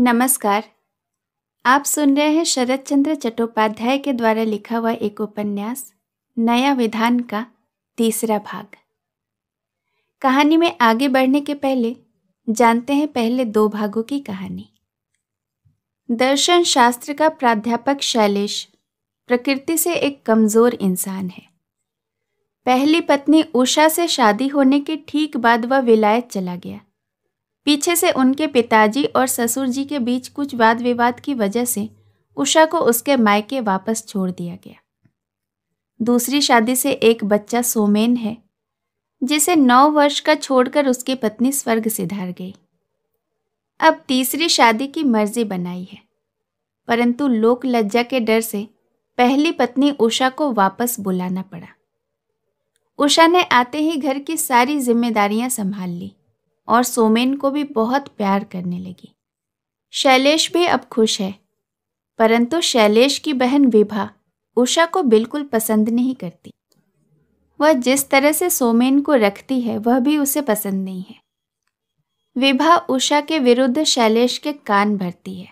नमस्कार आप सुन रहे हैं शरद चंद्र चट्टोपाध्याय के द्वारा लिखा हुआ एक उपन्यास नया विधान का तीसरा भाग कहानी में आगे बढ़ने के पहले जानते हैं पहले दो भागों की कहानी दर्शन शास्त्र का प्राध्यापक शैलेश प्रकृति से एक कमजोर इंसान है पहली पत्नी उषा से शादी होने के ठीक बाद वह विलायत चला गया पीछे से उनके पिताजी और ससुर जी के बीच कुछ वाद विवाद की वजह से उषा को उसके मायके वापस छोड़ दिया गया दूसरी शादी से एक बच्चा सोमेन है जिसे नौ वर्ष का छोड़कर उसकी पत्नी स्वर्ग सिधार गई अब तीसरी शादी की मर्जी बनाई है परंतु लोक लज्जा के डर से पहली पत्नी उषा को वापस बुलाना पड़ा उषा ने आते ही घर की सारी जिम्मेदारियां संभाल ली और सोमेन को भी बहुत प्यार करने लगी शैलेश भी अब खुश है परंतु शैलेश की बहन विभा उषा को बिल्कुल पसंद नहीं करती वह जिस तरह से सोमेन को रखती है वह भी उसे पसंद नहीं है विभा उषा के विरुद्ध शैलेश के कान भरती है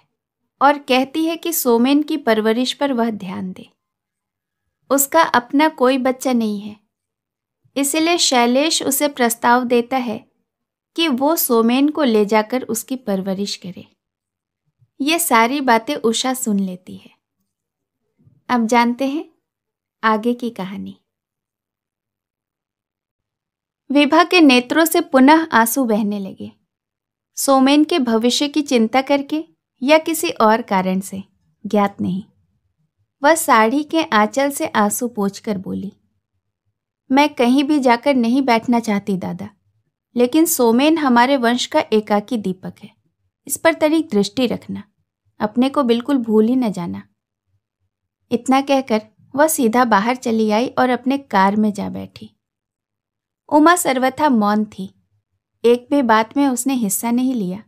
और कहती है कि सोमेन की परवरिश पर वह ध्यान दे उसका अपना कोई बच्चा नहीं है इसलिए शैलेश उसे प्रस्ताव देता है कि वो सोमेन को ले जाकर उसकी परवरिश करे ये सारी बातें उषा सुन लेती है अब जानते हैं आगे की कहानी विभा के नेत्रों से पुनः आंसू बहने लगे सोमेन के भविष्य की चिंता करके या किसी और कारण से ज्ञात नहीं वह साड़ी के आंचल से आंसू पोंछकर बोली मैं कहीं भी जाकर नहीं बैठना चाहती दादा लेकिन सोमेन हमारे वंश का एकाकी दीपक है इस पर तरी दृष्टि रखना अपने को बिल्कुल भूल ही न जाना इतना कहकर वह सीधा बाहर चली आई और अपने कार में जा बैठी उमा सर्वथा मौन थी एक भी बात में उसने हिस्सा नहीं लिया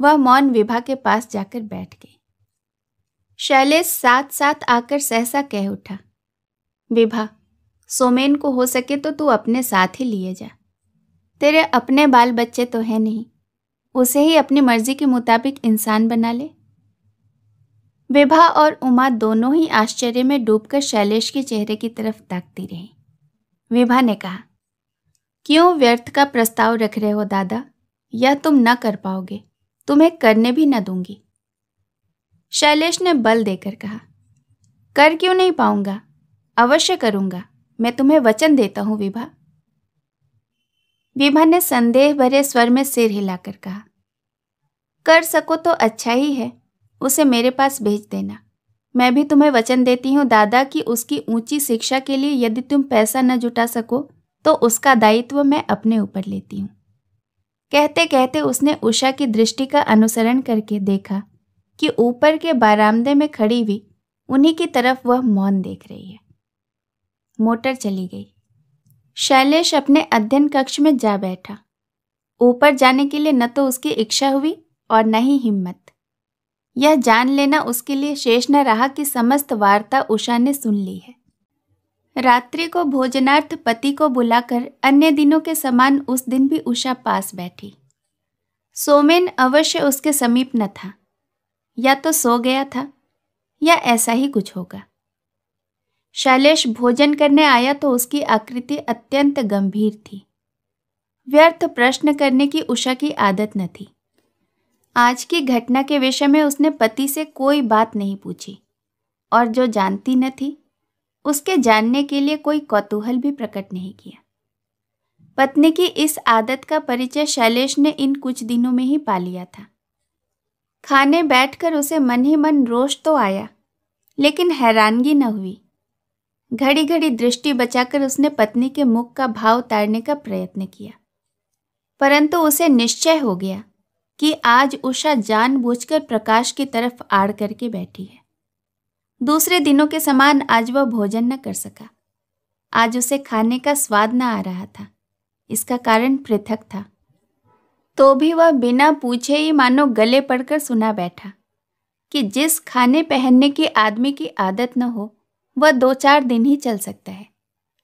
वह मौन विभा के पास जाकर बैठ गई शैलेश साथ साथ आकर सहसा कह उठा विभा सोमेन को हो सके तो तू अपने साथ ही लिए जा तेरे अपने बाल बच्चे तो है नहीं उसे ही अपनी मर्जी के मुताबिक इंसान बना ले विभा और उमा दोनों ही आश्चर्य में डूबकर शैलेश के चेहरे की तरफ ताकती रहीं विभा ने कहा क्यों व्यर्थ का प्रस्ताव रख रहे हो दादा यह तुम न कर पाओगे तुम्हें करने भी न दूंगी शैलेश ने बल देकर कहा कर क्यों नहीं पाऊंगा अवश्य करूंगा मैं तुम्हें वचन देता हूं विभा विभा ने संदेह भरे स्वर में सिर हिलाकर कहा कर सको तो अच्छा ही है उसे मेरे पास भेज देना मैं भी तुम्हें वचन देती हूँ दादा कि उसकी ऊंची शिक्षा के लिए यदि तुम पैसा न जुटा सको तो उसका दायित्व मैं अपने ऊपर लेती हूँ कहते कहते उसने उषा की दृष्टि का अनुसरण करके देखा कि ऊपर के बारामदे में खड़ी हुई उन्हीं की तरफ वह मौन देख रही है मोटर चली गई शैलेश अपने अध्ययन कक्ष में जा बैठा ऊपर जाने के लिए न तो उसकी इच्छा हुई और न ही हिम्मत यह जान लेना उसके लिए शेष न रहा कि समस्त वार्ता उषा ने सुन ली है रात्रि को भोजनार्थ पति को बुलाकर अन्य दिनों के समान उस दिन भी उषा पास बैठी सोमेन अवश्य उसके समीप न था या तो सो गया था या ऐसा ही कुछ होगा शैलेश भोजन करने आया तो उसकी आकृति अत्यंत गंभीर थी व्यर्थ प्रश्न करने की उषा की आदत न थी आज की घटना के विषय में उसने पति से कोई बात नहीं पूछी और जो जानती न थी उसके जानने के लिए कोई कौतूहल भी प्रकट नहीं किया पत्नी की इस आदत का परिचय शैलेश ने इन कुछ दिनों में ही पा लिया था खाने बैठकर उसे मन ही मन रोष तो आया लेकिन हैरानगी न हुई घड़ी घड़ी दृष्टि बचाकर उसने पत्नी के मुख का भाव उतारने का प्रयत्न किया परंतु उसे निश्चय हो गया कि आज उषा जानबूझकर प्रकाश की तरफ आड़ करके बैठी है दूसरे दिनों के समान आज वह भोजन न कर सका आज उसे खाने का स्वाद न आ रहा था इसका कारण पृथक था तो भी वह बिना पूछे ही मानो गले पड़कर सुना बैठा कि जिस खाने पहनने की आदमी की आदत न हो वह दो चार दिन ही चल सकता है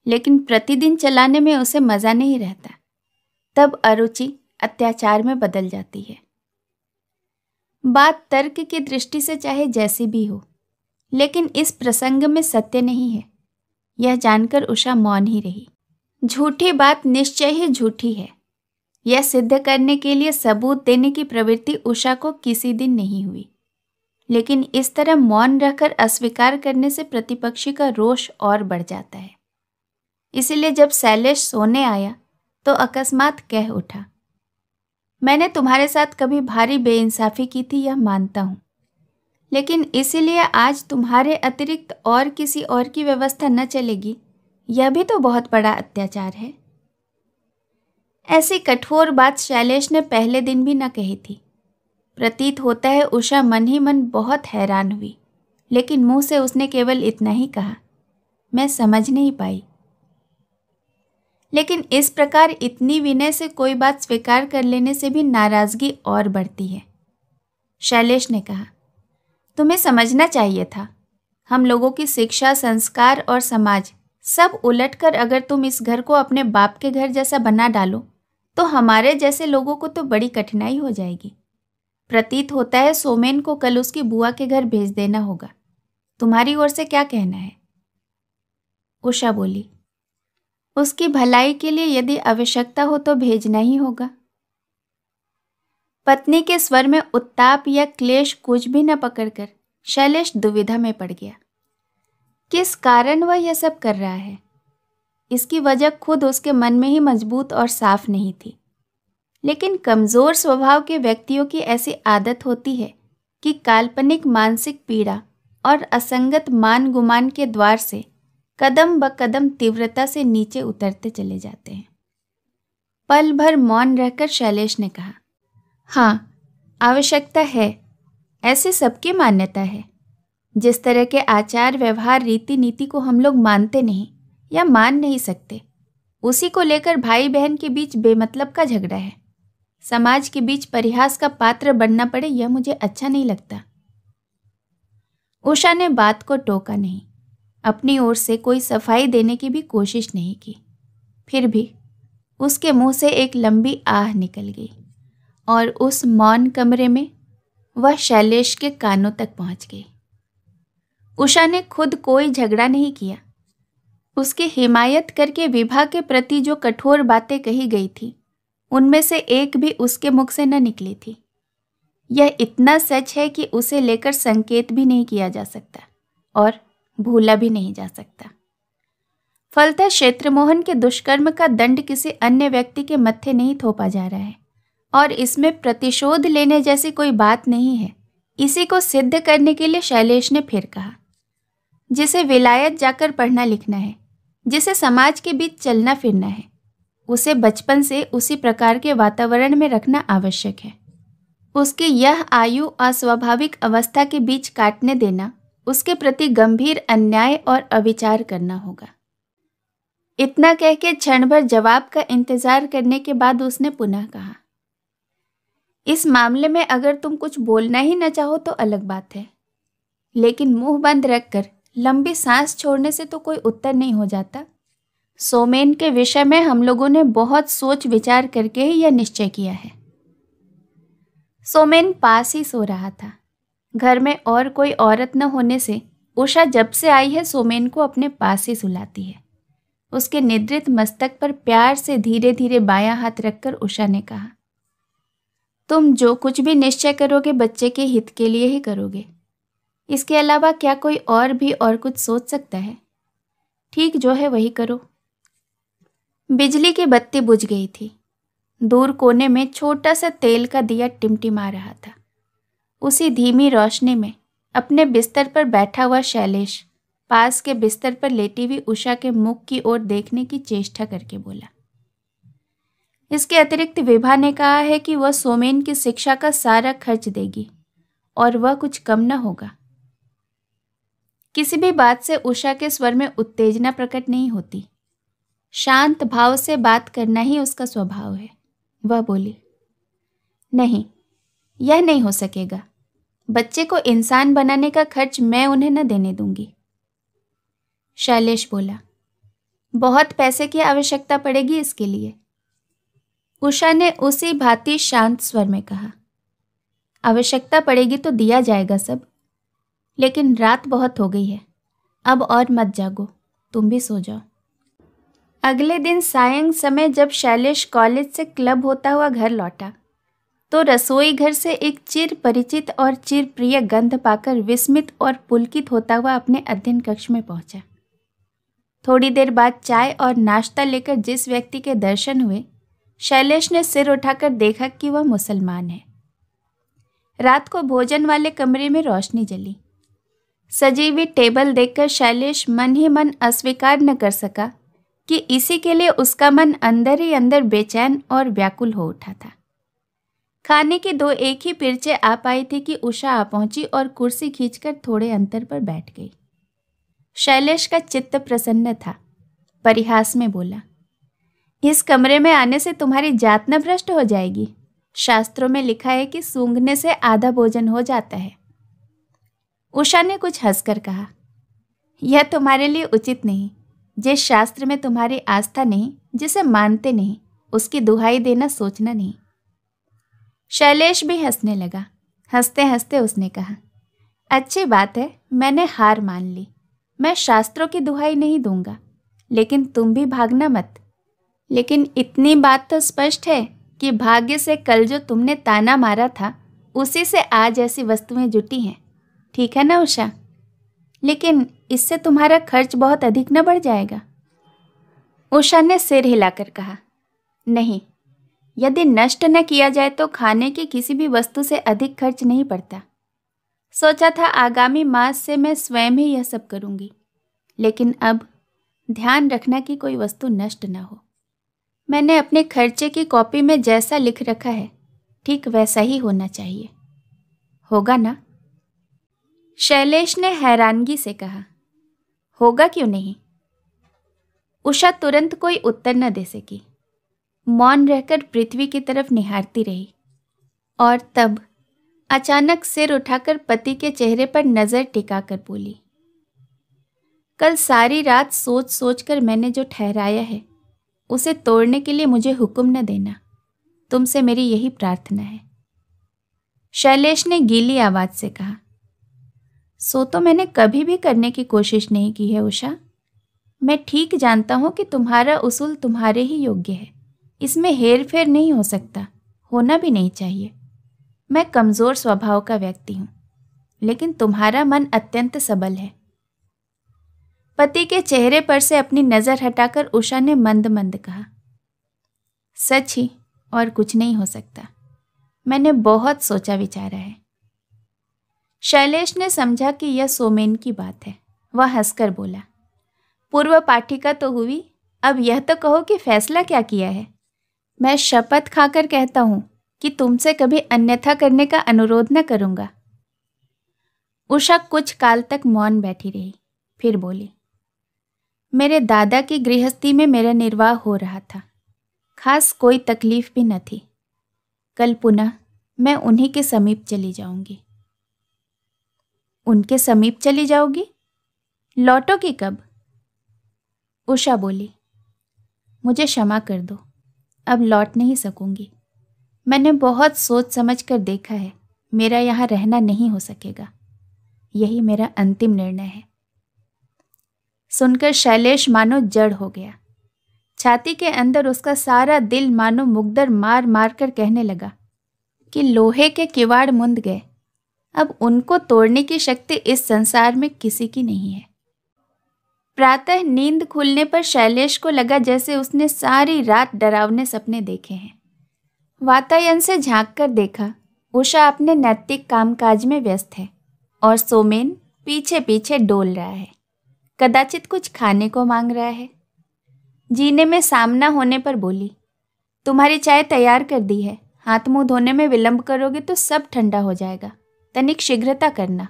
लेकिन प्रतिदिन चलाने में उसे मज़ा नहीं रहता तब अरुचि अत्याचार में बदल जाती है बात तर्क की दृष्टि से चाहे जैसी भी हो लेकिन इस प्रसंग में सत्य नहीं है यह जानकर उषा मौन ही रही झूठी बात निश्चय ही झूठी है यह सिद्ध करने के लिए सबूत देने की प्रवृत्ति उषा को किसी दिन नहीं हुई लेकिन इस तरह मौन रहकर अस्वीकार करने से प्रतिपक्षी का रोष और बढ़ जाता है इसीलिए जब शैलेश सोने आया तो अकस्मात कह उठा मैंने तुम्हारे साथ कभी भारी बेइंसाफ़ी की थी यह मानता हूँ लेकिन इसीलिए आज तुम्हारे अतिरिक्त और किसी और की व्यवस्था न चलेगी यह भी तो बहुत बड़ा अत्याचार है ऐसी कठोर बात शैलेश ने पहले दिन भी न कही थी प्रतीत होता है उषा मन ही मन बहुत हैरान हुई लेकिन मुंह से उसने केवल इतना ही कहा मैं समझ नहीं पाई लेकिन इस प्रकार इतनी विनय से कोई बात स्वीकार कर लेने से भी नाराज़गी और बढ़ती है शैलेश ने कहा तुम्हें समझना चाहिए था हम लोगों की शिक्षा संस्कार और समाज सब उलटकर अगर तुम इस घर को अपने बाप के घर जैसा बना डालो तो हमारे जैसे लोगों को तो बड़ी कठिनाई हो जाएगी प्रतीत होता है सोमेन को कल उसकी बुआ के घर भेज देना होगा तुम्हारी ओर से क्या कहना है उषा बोली उसकी भलाई के लिए यदि आवश्यकता हो तो भेजना ही होगा पत्नी के स्वर में उत्ताप या क्लेश कुछ भी न पकड़कर शैलेश दुविधा में पड़ गया किस कारण वह यह सब कर रहा है इसकी वजह खुद उसके मन में ही मजबूत और साफ नहीं थी लेकिन कमज़ोर स्वभाव के व्यक्तियों की ऐसी आदत होती है कि काल्पनिक मानसिक पीड़ा और असंगत मान गुमान के द्वार से कदम ब कदम तीव्रता से नीचे उतरते चले जाते हैं पल भर मौन रहकर शैलेश ने कहा हाँ आवश्यकता है ऐसे सबकी मान्यता है जिस तरह के आचार व्यवहार रीति नीति को हम लोग मानते नहीं या मान नहीं सकते उसी को लेकर भाई बहन के बीच बेमतलब का झगड़ा है समाज के बीच परिहास का पात्र बनना पड़े यह मुझे अच्छा नहीं लगता उषा ने बात को टोका नहीं अपनी ओर से कोई सफाई देने की भी कोशिश नहीं की फिर भी उसके मुंह से एक लंबी आह निकल गई और उस मौन कमरे में वह शैलेश के कानों तक पहुंच गई उषा ने खुद कोई झगड़ा नहीं किया उसकी हिमायत करके विभा के प्रति जो कठोर बातें कही गई थी उनमें से एक भी उसके मुख से न निकली थी यह इतना सच है कि उसे लेकर संकेत भी नहीं किया जा सकता और भूला भी नहीं जा सकता फलतः क्षेत्रमोहन के दुष्कर्म का दंड किसी अन्य व्यक्ति के मत्थे नहीं थोपा जा रहा है और इसमें प्रतिशोध लेने जैसी कोई बात नहीं है इसी को सिद्ध करने के लिए शैलेश ने फिर कहा जिसे विलायत जाकर पढ़ना लिखना है जिसे समाज के बीच चलना फिरना है उसे बचपन से उसी प्रकार के वातावरण में रखना आवश्यक है उसकी यह आयु अस्वाभाविक अवस्था के बीच काटने देना उसके प्रति गंभीर अन्याय और अविचार करना होगा इतना कह के क्षण भर जवाब का इंतजार करने के बाद उसने पुनः कहा इस मामले में अगर तुम कुछ बोलना ही न चाहो तो अलग बात है लेकिन मुंह बंद रखकर लंबी सांस छोड़ने से तो कोई उत्तर नहीं हो जाता सोमेन के विषय में हम लोगों ने बहुत सोच विचार करके ही यह निश्चय किया है सोमेन पास ही सो रहा था घर में और कोई औरत न होने से उषा जब से आई है सोमेन को अपने पास ही सुलाती है उसके निद्रित मस्तक पर प्यार से धीरे धीरे बायां हाथ रखकर उषा ने कहा तुम जो कुछ भी निश्चय करोगे बच्चे के हित के लिए ही करोगे इसके अलावा क्या कोई और भी और कुछ सोच सकता है ठीक जो है वही करो बिजली की बत्ती बुझ गई थी दूर कोने में छोटा सा तेल का दिया टिमटिमा रहा था उसी धीमी रोशनी में अपने बिस्तर पर बैठा हुआ शैलेश पास के बिस्तर पर लेटी हुई उषा के मुख की ओर देखने की चेष्टा करके बोला इसके अतिरिक्त विभा ने कहा है कि वह सोमेन की शिक्षा का सारा खर्च देगी और वह कुछ कम न होगा किसी भी बात से उषा के स्वर में उत्तेजना प्रकट नहीं होती शांत भाव से बात करना ही उसका स्वभाव है वह बोली नहीं यह नहीं हो सकेगा बच्चे को इंसान बनाने का खर्च मैं उन्हें न देने दूंगी शैलेश बोला बहुत पैसे की आवश्यकता पड़ेगी इसके लिए उषा ने उसी भांति शांत स्वर में कहा आवश्यकता पड़ेगी तो दिया जाएगा सब लेकिन रात बहुत हो गई है अब और मत जागो तुम भी सो जाओ अगले दिन सायंग समय जब शैलेश कॉलेज से क्लब होता हुआ घर लौटा तो रसोई घर से एक चिर परिचित और चिर प्रिय गंध पाकर विस्मित और पुलकित होता हुआ अपने अध्ययन कक्ष में पहुंचा थोड़ी देर बाद चाय और नाश्ता लेकर जिस व्यक्ति के दर्शन हुए शैलेश ने सिर उठाकर देखा कि वह मुसलमान है रात को भोजन वाले कमरे में रोशनी जली सजी हुई टेबल देखकर शैलेश मन ही मन अस्वीकार न कर सका कि इसी के लिए उसका मन अंदर ही अंदर बेचैन और व्याकुल हो उठा था खाने के दो एक ही पिर्चे आ पाई थी कि उषा आ पहुंची और कुर्सी खींचकर थोड़े अंतर पर बैठ गई शैलेश का चित्त प्रसन्न था परिहास में बोला इस कमरे में आने से तुम्हारी जात न भ्रष्ट हो जाएगी शास्त्रों में लिखा है कि सूंघने से आधा भोजन हो जाता है उषा ने कुछ हंसकर कहा यह तुम्हारे लिए उचित नहीं जिस शास्त्र में तुम्हारी आस्था नहीं जिसे मानते नहीं उसकी दुहाई देना सोचना नहीं शैलेश भी हंसने लगा हंसते हंसते उसने कहा अच्छी बात है मैंने हार मान ली मैं शास्त्रों की दुहाई नहीं दूंगा लेकिन तुम भी भागना मत लेकिन इतनी बात तो स्पष्ट है कि भाग्य से कल जो तुमने ताना मारा था उसी से आज ऐसी वस्तुएं जुटी हैं ठीक है ना उषा लेकिन इससे तुम्हारा खर्च बहुत अधिक न बढ़ जाएगा उषा ने सिर हिलाकर कहा नहीं यदि नष्ट न किया जाए तो खाने की किसी भी वस्तु से अधिक खर्च नहीं पड़ता सोचा था आगामी मास से मैं स्वयं ही यह सब करूंगी लेकिन अब ध्यान रखना कि कोई वस्तु नष्ट न हो मैंने अपने खर्चे की कॉपी में जैसा लिख रखा है ठीक वैसा ही होना चाहिए होगा ना शैलेश ने हैरानगी से कहा होगा क्यों नहीं उषा तुरंत कोई उत्तर न दे सकी मौन रहकर पृथ्वी की तरफ निहारती रही और तब अचानक सिर उठाकर पति के चेहरे पर नज़र टिकाकर बोली कल सारी रात सोच सोच कर मैंने जो ठहराया है उसे तोड़ने के लिए मुझे हुक्म न देना तुमसे मेरी यही प्रार्थना है शैलेश ने गीली आवाज़ से कहा सो तो मैंने कभी भी करने की कोशिश नहीं की है उषा मैं ठीक जानता हूँ कि तुम्हारा उसूल तुम्हारे ही योग्य है इसमें हेर फेर नहीं हो सकता होना भी नहीं चाहिए मैं कमज़ोर स्वभाव का व्यक्ति हूँ लेकिन तुम्हारा मन अत्यंत सबल है पति के चेहरे पर से अपनी नज़र हटाकर उषा ने मंद मंद कहा सच ही और कुछ नहीं हो सकता मैंने बहुत सोचा विचारा है शैलेश ने समझा कि यह सोमेन की बात है वह हंसकर बोला पूर्व पाठिका तो हुई अब यह तो कहो कि फैसला क्या किया है मैं शपथ खाकर कहता हूँ कि तुमसे कभी अन्यथा करने का अनुरोध न करूँगा उषा कुछ काल तक मौन बैठी रही फिर बोली मेरे दादा की गृहस्थी में मेरा निर्वाह हो रहा था खास कोई तकलीफ भी न थी कल पुनः मैं उन्हीं के समीप चली जाऊंगी उनके समीप चली जाओगी लौटोगी कब उषा बोली मुझे क्षमा कर दो अब लौट नहीं सकूंगी मैंने बहुत सोच समझ कर देखा है मेरा यहाँ रहना नहीं हो सकेगा यही मेरा अंतिम निर्णय है सुनकर शैलेश मानो जड़ हो गया छाती के अंदर उसका सारा दिल मानो मुग्दर मार मार कर कहने लगा कि लोहे के किवाड़ मुंद गए अब उनको तोड़ने की शक्ति इस संसार में किसी की नहीं है प्रातः नींद खुलने पर शैलेश को लगा जैसे उसने सारी रात डरावने सपने देखे हैं वातायन से झांक कर देखा उषा अपने नैतिक कामकाज में व्यस्त है और सोमेन पीछे पीछे डोल रहा है कदाचित कुछ खाने को मांग रहा है जीने में सामना होने पर बोली तुम्हारी चाय तैयार कर दी है हाथ मुंह धोने में विलंब करोगे तो सब ठंडा हो जाएगा तनिक शीघ्रता करना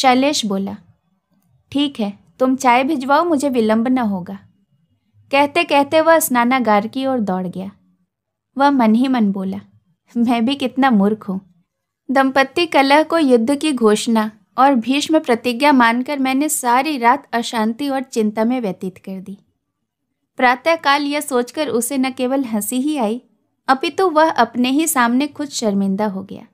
शैलेश बोला ठीक है तुम चाय भिजवाओ मुझे विलंब न होगा कहते कहते वह स्नानागार की ओर दौड़ गया वह मन ही मन बोला मैं भी कितना मूर्ख हूँ दंपत्ति कलह को युद्ध की घोषणा और भीष्म प्रतिज्ञा मानकर मैंने सारी रात अशांति और चिंता में व्यतीत कर दी प्रातःकाल यह सोचकर उसे न केवल हंसी ही आई अपितु तो वह अपने ही सामने खुद शर्मिंदा हो गया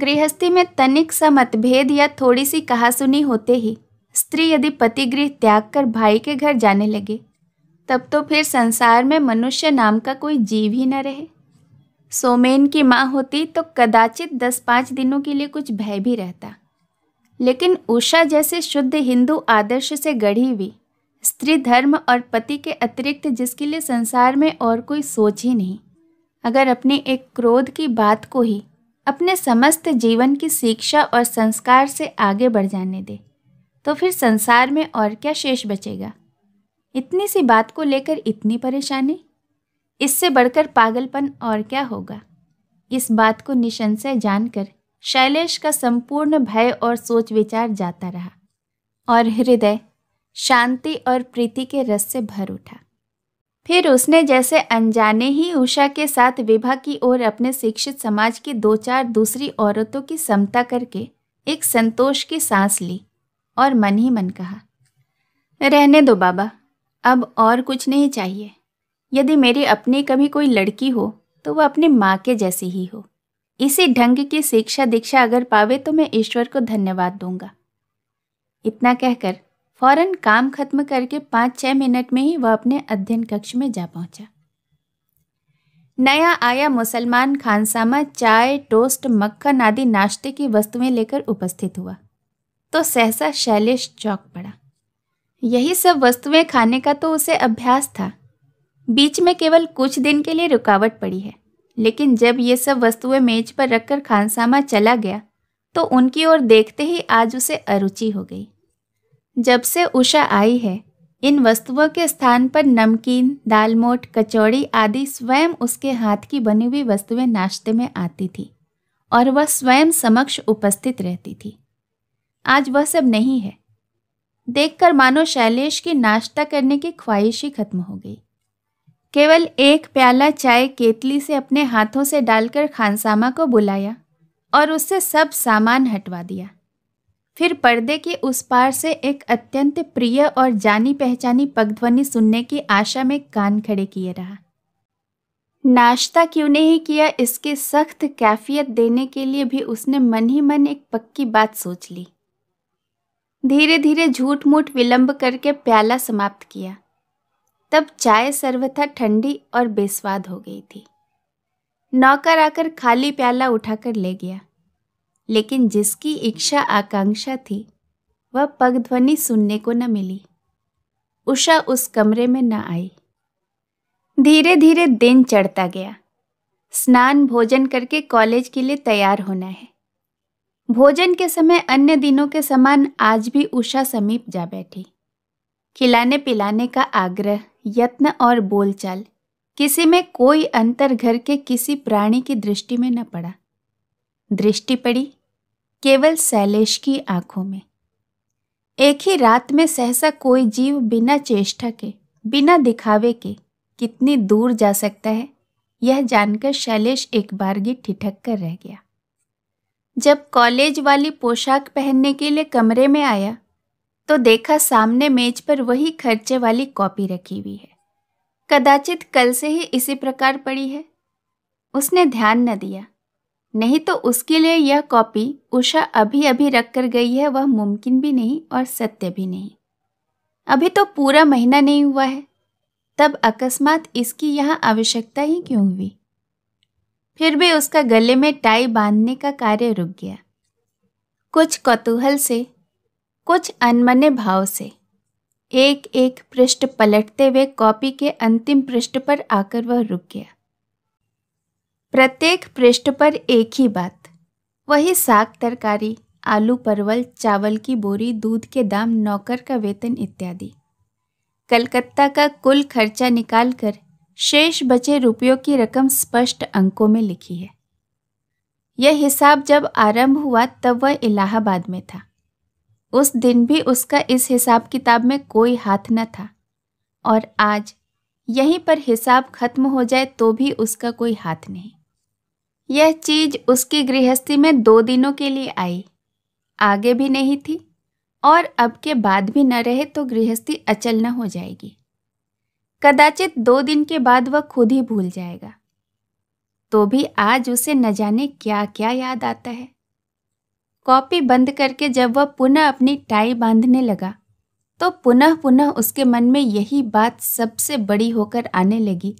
गृहस्थी में तनिक सा मतभेद या थोड़ी सी कहासुनी होते ही स्त्री यदि पतिगृह त्याग कर भाई के घर जाने लगे तब तो फिर संसार में मनुष्य नाम का कोई जीव ही न रहे सोमेन की माँ होती तो कदाचित दस पाँच दिनों के लिए कुछ भय भी रहता लेकिन उषा जैसे शुद्ध हिंदू आदर्श से गढ़ी हुई स्त्री धर्म और पति के अतिरिक्त जिसके लिए संसार में और कोई सोच ही नहीं अगर अपने एक क्रोध की बात को ही अपने समस्त जीवन की शिक्षा और संस्कार से आगे बढ़ जाने दे तो फिर संसार में और क्या शेष बचेगा इतनी सी बात को लेकर इतनी परेशानी इससे बढ़कर पागलपन और क्या होगा इस बात को निशंसय जानकर शैलेश का संपूर्ण भय और सोच विचार जाता रहा और हृदय शांति और प्रीति के रस से भर उठा फिर उसने जैसे अनजाने ही उषा के साथ विवाह की ओर अपने शिक्षित समाज की दो चार दूसरी औरतों की समता करके एक संतोष की सांस ली और मन ही मन कहा रहने दो बाबा अब और कुछ नहीं चाहिए यदि मेरी अपनी कभी कोई लड़की हो तो वह अपनी माँ के जैसी ही हो इसी ढंग की शिक्षा दीक्षा अगर पावे तो मैं ईश्वर को धन्यवाद दूंगा इतना कहकर फौरन काम खत्म करके पाँच छः मिनट में ही वह अपने अध्ययन कक्ष में जा पहुंचा नया आया मुसलमान खानसामा चाय टोस्ट मक्खन आदि नाश्ते की वस्तुएं लेकर उपस्थित हुआ तो सहसा शैलेश चौक पड़ा यही सब वस्तुएं खाने का तो उसे अभ्यास था बीच में केवल कुछ दिन के लिए रुकावट पड़ी है लेकिन जब ये सब वस्तुएं मेज पर रखकर खानसामा चला गया तो उनकी ओर देखते ही आज उसे अरुचि हो गई जब से उषा आई है इन वस्तुओं के स्थान पर नमकीन दालमोट कचौड़ी आदि स्वयं उसके हाथ की बनी हुई वस्तुएं नाश्ते में आती थी और वह स्वयं समक्ष उपस्थित रहती थी आज वह सब नहीं है देखकर मानो शैलेश की नाश्ता करने की ख्वाहिश ही खत्म हो गई केवल एक प्याला चाय केतली से अपने हाथों से डालकर खानसामा को बुलाया और उससे सब सामान हटवा दिया फिर पर्दे के उस पार से एक अत्यंत प्रिय और जानी पहचानी पगध्वनि सुनने की आशा में कान खड़े किए रहा नाश्ता क्यों नहीं किया इसकी सख्त कैफियत देने के लिए भी उसने मन ही मन एक पक्की बात सोच ली धीरे धीरे झूठ मूठ विलंब करके प्याला समाप्त किया तब चाय सर्वथा ठंडी और बेस्वाद हो गई थी नौकर आकर खाली प्याला उठाकर ले गया लेकिन जिसकी इच्छा आकांक्षा थी वह पगध्वनि सुनने को न मिली उषा उस कमरे में न आई धीरे धीरे दिन चढ़ता गया स्नान भोजन करके कॉलेज के लिए तैयार होना है भोजन के समय अन्य दिनों के समान आज भी उषा समीप जा बैठी खिलाने पिलाने का आग्रह यत्न और बोलचाल किसी में कोई अंतर घर के किसी प्राणी की दृष्टि में न पड़ा दृष्टि पड़ी केवल शैलेश की आंखों में एक ही रात में सहसा कोई जीव बिना चेष्टा के बिना दिखावे के कितनी दूर जा सकता है यह जानकर शैलेश एक बारगी ठिठक कर रह गया जब कॉलेज वाली पोशाक पहनने के लिए कमरे में आया तो देखा सामने मेज पर वही खर्चे वाली कॉपी रखी हुई है कदाचित कल से ही इसी प्रकार पड़ी है उसने ध्यान न दिया नहीं तो उसके लिए यह कॉपी उषा अभी अभी रख कर गई है वह मुमकिन भी नहीं और सत्य भी नहीं अभी तो पूरा महीना नहीं हुआ है तब अकस्मात इसकी यहाँ आवश्यकता ही क्यों हुई फिर भी उसका गले में टाई बांधने का कार्य रुक गया कुछ कौतूहल से कुछ अनमने भाव से एक एक पृष्ठ पलटते हुए कॉपी के अंतिम पृष्ठ पर आकर वह रुक गया प्रत्येक पृष्ठ पर एक ही बात वही साग तरकारी आलू परवल चावल की बोरी दूध के दाम नौकर का वेतन इत्यादि कलकत्ता का कुल खर्चा निकालकर शेष बचे रुपयों की रकम स्पष्ट अंकों में लिखी है यह हिसाब जब आरंभ हुआ तब वह इलाहाबाद में था उस दिन भी उसका इस हिसाब किताब में कोई हाथ न था और आज यहीं पर हिसाब खत्म हो जाए तो भी उसका कोई हाथ नहीं यह चीज उसकी गृहस्थी में दो दिनों के लिए आई आगे भी नहीं थी और अब के बाद भी न रहे तो गृहस्थी अचल न हो जाएगी कदाचित दो दिन के बाद वह खुद ही भूल जाएगा तो भी आज उसे न जाने क्या क्या याद आता है कॉपी बंद करके जब वह पुनः अपनी टाई बांधने लगा तो पुनः पुनः उसके मन में यही बात सबसे बड़ी होकर आने लगी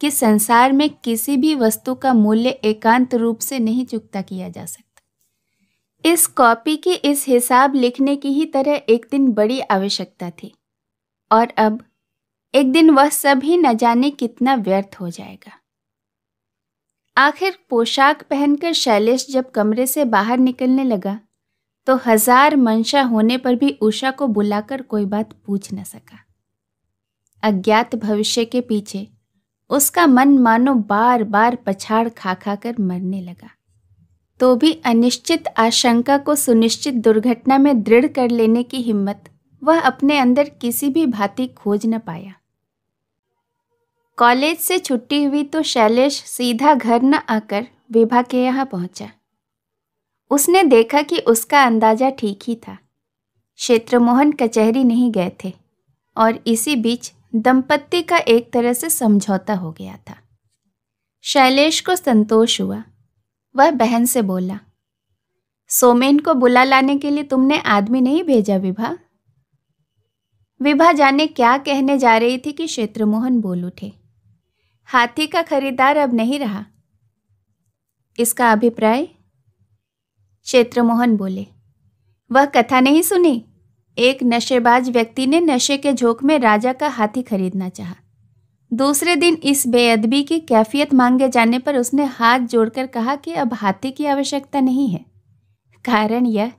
कि संसार में किसी भी वस्तु का मूल्य एकांत रूप से नहीं चुकता किया जा सकता इस कॉपी के इस हिसाब लिखने की ही तरह एक दिन बड़ी आवश्यकता थी और अब एक दिन वह सभी न जाने कितना व्यर्थ हो जाएगा आखिर पोशाक पहनकर शैलेश जब कमरे से बाहर निकलने लगा तो हजार मंशा होने पर भी उषा को बुलाकर कोई बात पूछ न सका अज्ञात भविष्य के पीछे उसका मन मानो बार बार पछाड़ खा खा कर मरने लगा तो भी अनिश्चित आशंका को सुनिश्चित दुर्घटना में दृढ़ कर लेने की हिम्मत वह अपने अंदर किसी भी भांति खोज न पाया कॉलेज से छुट्टी हुई तो शैलेश सीधा घर न आकर विभा के यहाँ पहुंचा उसने देखा कि उसका अंदाजा ठीक ही था क्षेत्रमोहन कचहरी नहीं गए थे और इसी बीच दंपत्ति का एक तरह से समझौता हो गया था शैलेश को संतोष हुआ वह बहन से बोला सोमेन को बुला लाने के लिए तुमने आदमी नहीं भेजा विभा विभा जाने क्या कहने जा रही थी कि क्षेत्रमोहन बोल उठे हाथी का खरीदार अब नहीं रहा इसका अभिप्राय क्षेत्रमोहन बोले वह कथा नहीं सुनी एक नशेबाज व्यक्ति ने नशे के झोंक में राजा का हाथी खरीदना चाहा। दूसरे दिन इस बेअदबी की कैफियत मांगे जाने पर उसने हाथ जोड़कर कहा कि अब हाथी की आवश्यकता नहीं है कारण यह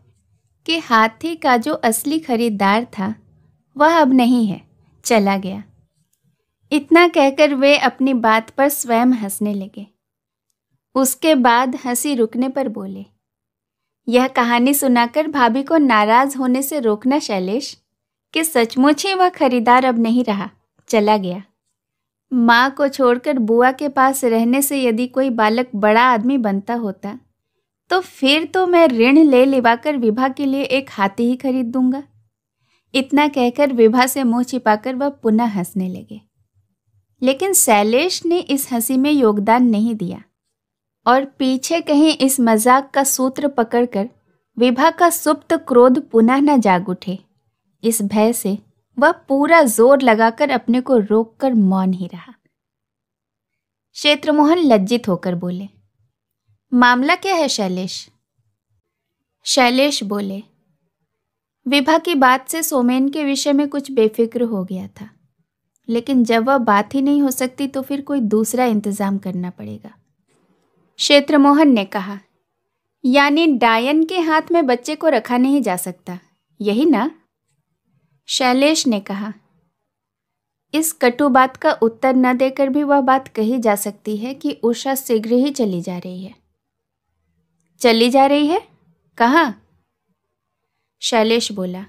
कि हाथी का जो असली खरीदार था वह अब नहीं है चला गया इतना कहकर वे अपनी बात पर स्वयं हंसने लगे उसके बाद हंसी रुकने पर बोले यह कहानी सुनाकर भाभी को नाराज होने से रोकना शैलेश कि सचमुच ही वह खरीदार अब नहीं रहा चला गया माँ को छोड़कर बुआ के पास रहने से यदि कोई बालक बड़ा आदमी बनता होता तो फिर तो मैं ऋण ले लिवाकर विभा के लिए एक हाथी ही खरीद दूंगा इतना कहकर विभा से मुंह छिपाकर वह पुनः हंसने लगे लेकिन शैलेश ने इस हंसी में योगदान नहीं दिया और पीछे कहीं इस मजाक का सूत्र पकड़कर विभा का सुप्त क्रोध पुनः न जाग उठे इस भय से वह पूरा जोर लगाकर अपने को रोककर मौन ही रहा क्षेत्रमोहन लज्जित होकर बोले मामला क्या है शैलेश शैलेश बोले विभा की बात से सोमेन के विषय में कुछ बेफिक्र हो गया था लेकिन जब वह बात ही नहीं हो सकती तो फिर कोई दूसरा इंतजाम करना पड़ेगा क्षेत्रमोहन ने कहा यानी डायन के हाथ में बच्चे को रखा नहीं जा सकता यही ना शैलेश ने कहा इस कटु बात का उत्तर न देकर भी वह बात कही जा सकती है कि उषा शीघ्र ही चली जा रही है चली जा रही है कहाँ शैलेश बोला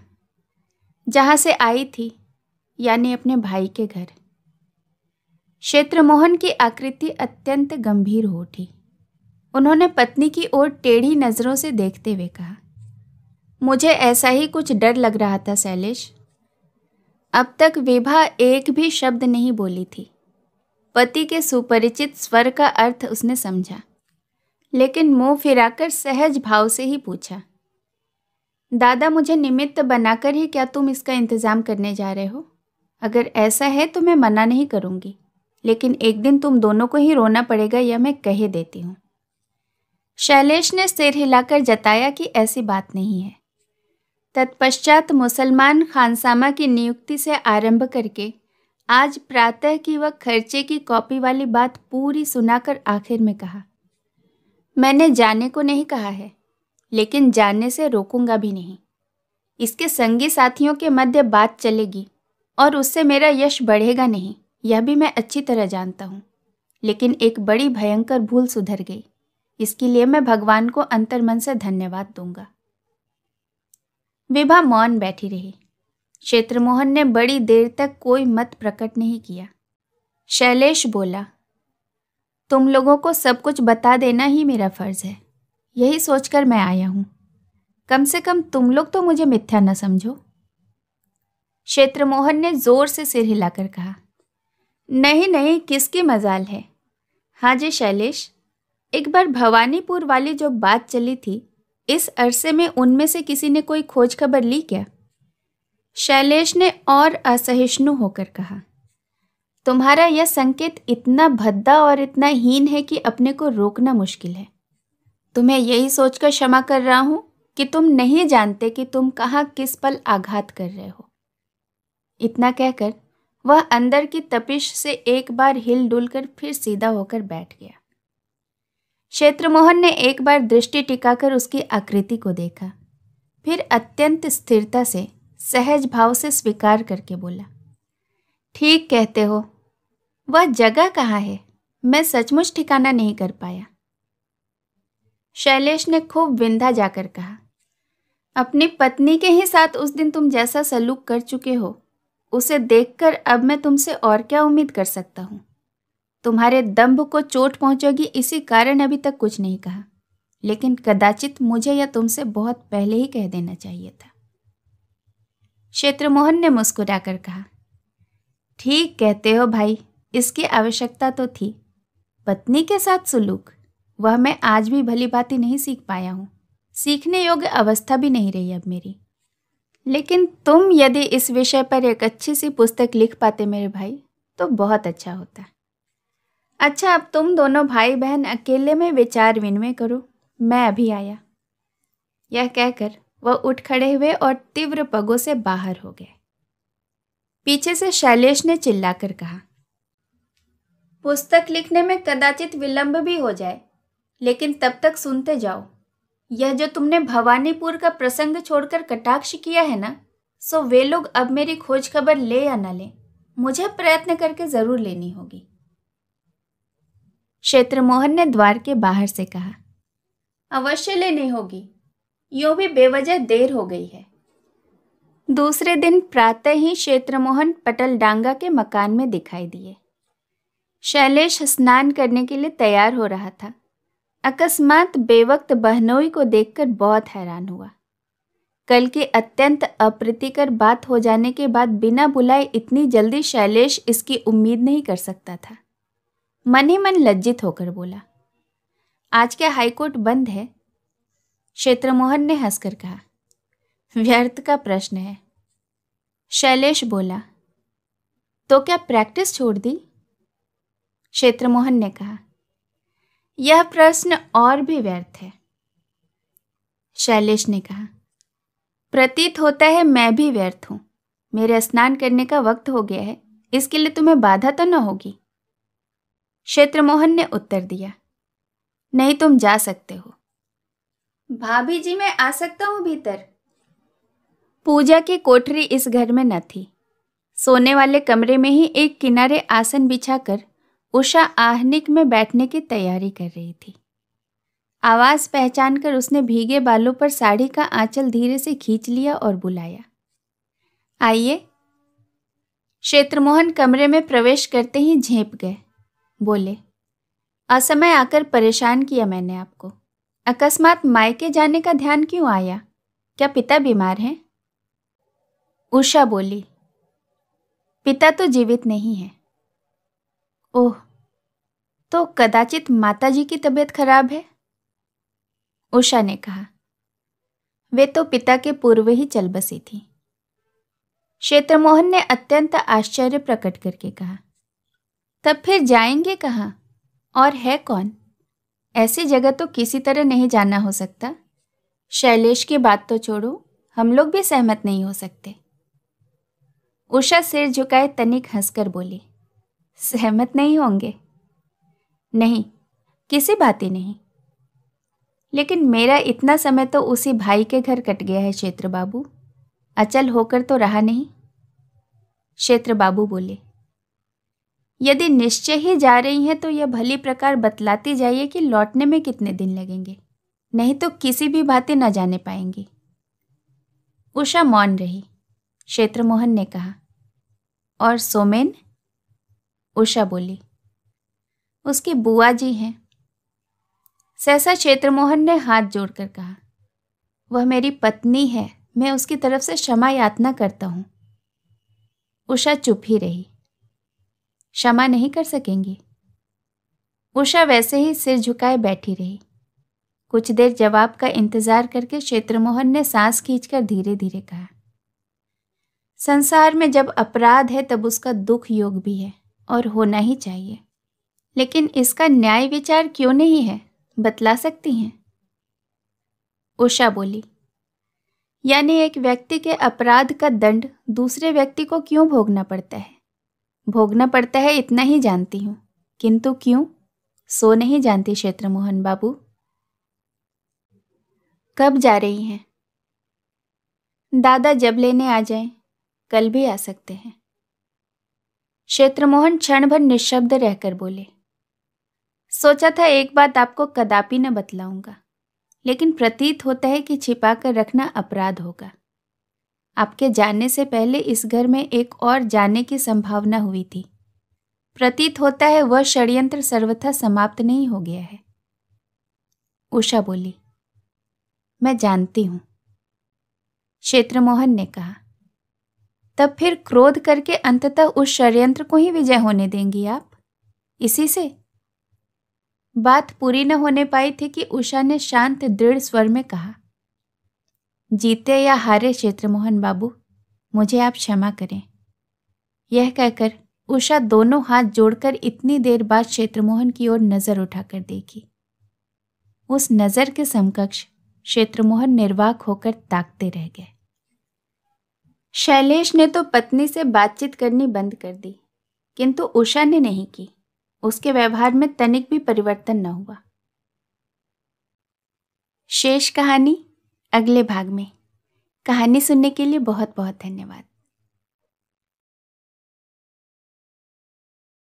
जहाँ से आई थी यानी अपने भाई के घर क्षेत्रमोहन की आकृति अत्यंत गंभीर हो उठी उन्होंने पत्नी की ओर टेढ़ी नज़रों से देखते हुए कहा मुझे ऐसा ही कुछ डर लग रहा था शैलेश अब तक विभा एक भी शब्द नहीं बोली थी पति के सुपरिचित स्वर का अर्थ उसने समझा लेकिन मुंह फिराकर सहज भाव से ही पूछा दादा मुझे निमित्त बनाकर ही क्या तुम इसका इंतज़ाम करने जा रहे हो अगर ऐसा है तो मैं मना नहीं करूँगी लेकिन एक दिन तुम दोनों को ही रोना पड़ेगा यह मैं कह देती हूँ शैलेश ने सिर हिलाकर जताया कि ऐसी बात नहीं है तत्पश्चात मुसलमान खानसामा की नियुक्ति से आरंभ करके आज प्रातः की वह खर्चे की कॉपी वाली बात पूरी सुनाकर आखिर में कहा मैंने जाने को नहीं कहा है लेकिन जाने से रोकूंगा भी नहीं इसके संगी साथियों के मध्य बात चलेगी और उससे मेरा यश बढ़ेगा नहीं यह भी मैं अच्छी तरह जानता हूँ लेकिन एक बड़ी भयंकर भूल सुधर गई इसके लिए मैं भगवान को अंतर्मन से धन्यवाद दूंगा विभा मौन बैठी रही क्षेत्रमोहन ने बड़ी देर तक कोई मत प्रकट नहीं किया शैलेश बोला तुम लोगों को सब कुछ बता देना ही मेरा फर्ज है यही सोचकर मैं आया हूं कम से कम तुम लोग तो मुझे मिथ्या न समझो क्षेत्रमोहन ने जोर से सिर हिलाकर कहा नहीं नहीं किसकी मजाल है हाँ जी शैलेश एक बार भवानीपुर वाली जो बात चली थी इस अरसे में उनमें से किसी ने कोई खोज खबर ली क्या शैलेश ने और असहिष्णु होकर कहा तुम्हारा यह संकेत इतना भद्दा और इतना हीन है कि अपने को रोकना मुश्किल है तुम्हें यही सोचकर क्षमा कर रहा हूं कि तुम नहीं जानते कि तुम कहाँ किस पल आघात कर रहे हो इतना कहकर वह अंदर की तपिश से एक बार हिल डुल कर फिर सीधा होकर बैठ गया क्षेत्रमोहन ने एक बार दृष्टि टिकाकर उसकी आकृति को देखा फिर अत्यंत स्थिरता से सहज भाव से स्वीकार करके बोला ठीक कहते हो वह जगह कहाँ है मैं सचमुच ठिकाना नहीं कर पाया शैलेश ने खूब विंधा जाकर कहा अपनी पत्नी के ही साथ उस दिन तुम जैसा सलूक कर चुके हो उसे देखकर अब मैं तुमसे और क्या उम्मीद कर सकता हूँ तुम्हारे दम्भ को चोट पहुंचोगी इसी कारण अभी तक कुछ नहीं कहा लेकिन कदाचित मुझे या तुमसे बहुत पहले ही कह देना चाहिए था क्षेत्रमोहन ने मुस्कुराकर कहा ठीक कहते हो भाई इसकी आवश्यकता तो थी पत्नी के साथ सुलूक वह मैं आज भी भली भांति नहीं सीख पाया हूँ सीखने योग्य अवस्था भी नहीं रही अब मेरी लेकिन तुम यदि इस विषय पर एक अच्छी सी पुस्तक लिख पाते मेरे भाई तो बहुत अच्छा होता अच्छा अब तुम दोनों भाई बहन अकेले में विचार विनिमय करो मैं अभी आया यह कहकर वह उठ खड़े हुए और तीव्र पगों से बाहर हो गए पीछे से शैलेश ने चिल्लाकर कहा पुस्तक लिखने में कदाचित विलंब भी हो जाए लेकिन तब तक सुनते जाओ यह जो तुमने भवानीपुर का प्रसंग छोड़कर कटाक्ष किया है ना सो वे लोग अब मेरी खोज खबर ले या न ले मुझे प्रयत्न करके ज़रूर लेनी होगी क्षेत्रमोहन ने द्वार के बाहर से कहा अवश्य लेनी होगी यो भी बेवजह देर हो गई है दूसरे दिन प्रातः ही क्षेत्रमोहन पटल डांगा के मकान में दिखाई दिए शैलेश स्नान करने के लिए तैयार हो रहा था अकस्मात बेवक्त बहनोई को देखकर बहुत हैरान हुआ कल के अत्यंत अप्रीतिकर बात हो जाने के बाद बिना बुलाए इतनी जल्दी शैलेश इसकी उम्मीद नहीं कर सकता था मन ही मन लज्जित होकर बोला आज क्या हाईकोर्ट बंद है क्षेत्र मोहन ने हंसकर कहा व्यर्थ का प्रश्न है शैलेश बोला तो क्या प्रैक्टिस छोड़ दी क्षेत्र मोहन ने कहा यह प्रश्न और भी व्यर्थ है शैलेश ने कहा प्रतीत होता है मैं भी व्यर्थ हूं मेरे स्नान करने का वक्त हो गया है इसके लिए तुम्हें बाधा तो न होगी क्षेत्रमोहन ने उत्तर दिया नहीं तुम जा सकते हो भाभी जी मैं आ सकता हूँ भीतर पूजा की कोठरी इस घर में न थी सोने वाले कमरे में ही एक किनारे आसन बिछाकर उषा आहनिक में बैठने की तैयारी कर रही थी आवाज पहचान कर उसने भीगे बालों पर साड़ी का आंचल धीरे से खींच लिया और बुलाया आइए क्षेत्रमोहन कमरे में प्रवेश करते ही झेप गए बोले असमय आकर परेशान किया मैंने आपको अकस्मात मायके जाने का ध्यान क्यों आया क्या पिता बीमार हैं उषा बोली पिता तो जीवित नहीं है ओह तो कदाचित माता जी की तबीयत खराब है उषा ने कहा वे तो पिता के पूर्व ही चल बसी थी क्षेत्रमोहन ने अत्यंत आश्चर्य प्रकट करके कहा तब फिर जाएंगे कहाँ और है कौन ऐसी जगह तो किसी तरह नहीं जाना हो सकता शैलेश की बात तो छोड़ो हम लोग भी सहमत नहीं हो सकते उषा सिर झुकाए तनिक हंसकर बोली सहमत नहीं होंगे नहीं किसी बात ही नहीं लेकिन मेरा इतना समय तो उसी भाई के घर कट गया है क्षेत्र बाबू अचल होकर तो रहा नहीं क्षेत्र बाबू बोले यदि निश्चय ही जा रही हैं तो यह भली प्रकार बतलाती जाइए कि लौटने में कितने दिन लगेंगे नहीं तो किसी भी बातें न जाने पाएंगी उषा मौन रही क्षेत्रमोहन ने कहा और सोमेन उषा बोली उसकी बुआ जी हैं सहसा क्षेत्रमोहन ने हाथ जोड़कर कहा वह मेरी पत्नी है मैं उसकी तरफ से क्षमा यातना करता हूँ उषा चुप ही रही क्षमा नहीं कर सकेंगे उषा वैसे ही सिर झुकाए बैठी रही कुछ देर जवाब का इंतजार करके क्षेत्रमोहन ने सांस खींचकर धीरे धीरे कहा संसार में जब अपराध है तब उसका दुख योग भी है और होना ही चाहिए लेकिन इसका न्याय विचार क्यों नहीं है बतला सकती हैं उषा बोली यानी एक व्यक्ति के अपराध का दंड दूसरे व्यक्ति को क्यों भोगना पड़ता है भोगना पड़ता है इतना ही जानती हूँ किंतु क्यों सो नहीं जानती क्षेत्र मोहन बाबू कब जा रही हैं दादा जब लेने आ जाए कल भी आ सकते हैं क्षेत्रमोहन क्षण भर निशब्द रहकर बोले सोचा था एक बात आपको कदापि न बतलाऊंगा लेकिन प्रतीत होता है कि छिपा कर रखना अपराध होगा आपके जाने से पहले इस घर में एक और जाने की संभावना हुई थी प्रतीत होता है वह षड्यंत्र सर्वथा समाप्त नहीं हो गया है उषा बोली मैं जानती हूं क्षेत्रमोहन ने कहा तब फिर क्रोध करके अंततः उस षड्यंत्र को ही विजय होने देंगी आप इसी से बात पूरी न होने पाई थी कि उषा ने शांत दृढ़ स्वर में कहा जीते या हारे चित्रमोहन बाबू मुझे आप क्षमा करें यह कहकर उषा दोनों हाथ जोड़कर इतनी देर बाद क्षेत्रमोहन की ओर नज़र उठाकर देखी उस नज़र के समकक्ष क्षेत्रमोहन निर्वाक होकर ताकते रह गए शैलेश ने तो पत्नी से बातचीत करनी बंद कर दी किंतु उषा ने नहीं की उसके व्यवहार में तनिक भी परिवर्तन न हुआ शेष कहानी अगले भाग में कहानी सुनने के लिए बहुत बहुत धन्यवाद